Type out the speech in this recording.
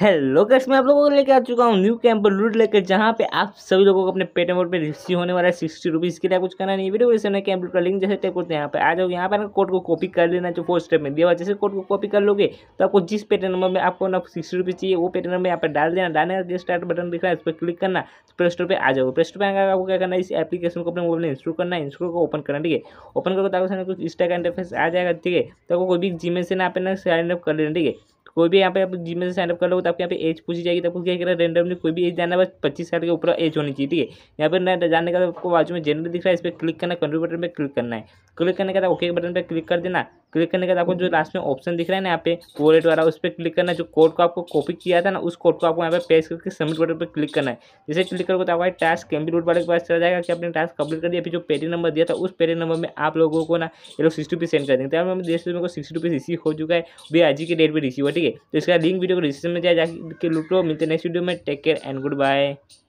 hello cash मैं आप लोगों को लेकर आ चुका हूँ न्यू कैंपर लूट लेकर जहाँ पे आप सभी लोगों को अपने पेट पे रिसीव होने वाला है सिक्सटी रुपीज़ के लिए कुछ करना नहीं वीडियो वैसे कैंप का लिंक जैसे टाइप करते हैं यहाँ पे आ जाओ यहाँ पर कोड को कॉपी कर लेना जो फोर स्टेप में दिया हुआ जैसे कोड को कॉपी कर लोगे तो आपको जिस पेट नंबर में आपको ना सिक्सटी रुपीज़ चाहिए वो पेट नंबर में यहाँ पर डाल देना डालने का स्टार्ट बटन दिख रहा है उस पर क्लिक करना प्ले स्टोर पर आ जाओ प्ले स्टोर पर आएगा आपको क्या करना इस एप्लीकेशन को अपने मोबाइल में इंस्टॉल करना है इंस्टॉल को ओपन करना ठीक है ओपन करो तो आपको कुछ इंस्टा का इंटरफेस आ जाएगा ठीक है तो आपको कोई भी जी से ना आप कर लेना ठीक है कोई भी यहाँ पे आप जिम में साइन कर लो तो आपके यहाँ पे एज पूछी जाएगी तो आपको क्या करें रेंडमली कोई भी एज जाना बस पच्चीस साल के ऊपर एज होनी चाहिए ठीक है यहाँ पर ना जानने का आपको बाजू में जनरल दिख रहा है इस पर क्लिक करना कंप्यूटर बटन पर क्लिक करना है क्लिक करने के बाद ओके बटन पर क्लिक कर देना क्लिक करने के बाद आपको जो लास्ट में ऑप्शन दिख रहा है ना यहाँ पे वॉलेट वाला उस पर क्लिक करना जो कोड को आपको कॉपी किया था ना उस कोड को आपको यहाँ पे पेस्ट करके सबमिट बटन पर क्लिक करना है जैसे क्लिक करोगे तो आपका टास्क कंप्लीट वाले के पास चला जाएगा कि आपने टास्क कंप्लीट कर दिया फिर जो पेटी नंबर दिया था उस पेटी नंबर में आप लोगों को ना ये लोग सिक्सटी रुपी सेंड कर देंगे तो मेरे देश को सिक्सटी रुपीज रिसीव हो चुका है भी आज की डेट पर रिसीव हो ठीक है तो इसका लिंक वीडियो को डिस्क्रिप्शन में जाए जाके लूटो मिलते नेक्स्ट वीडियो में take care and good bye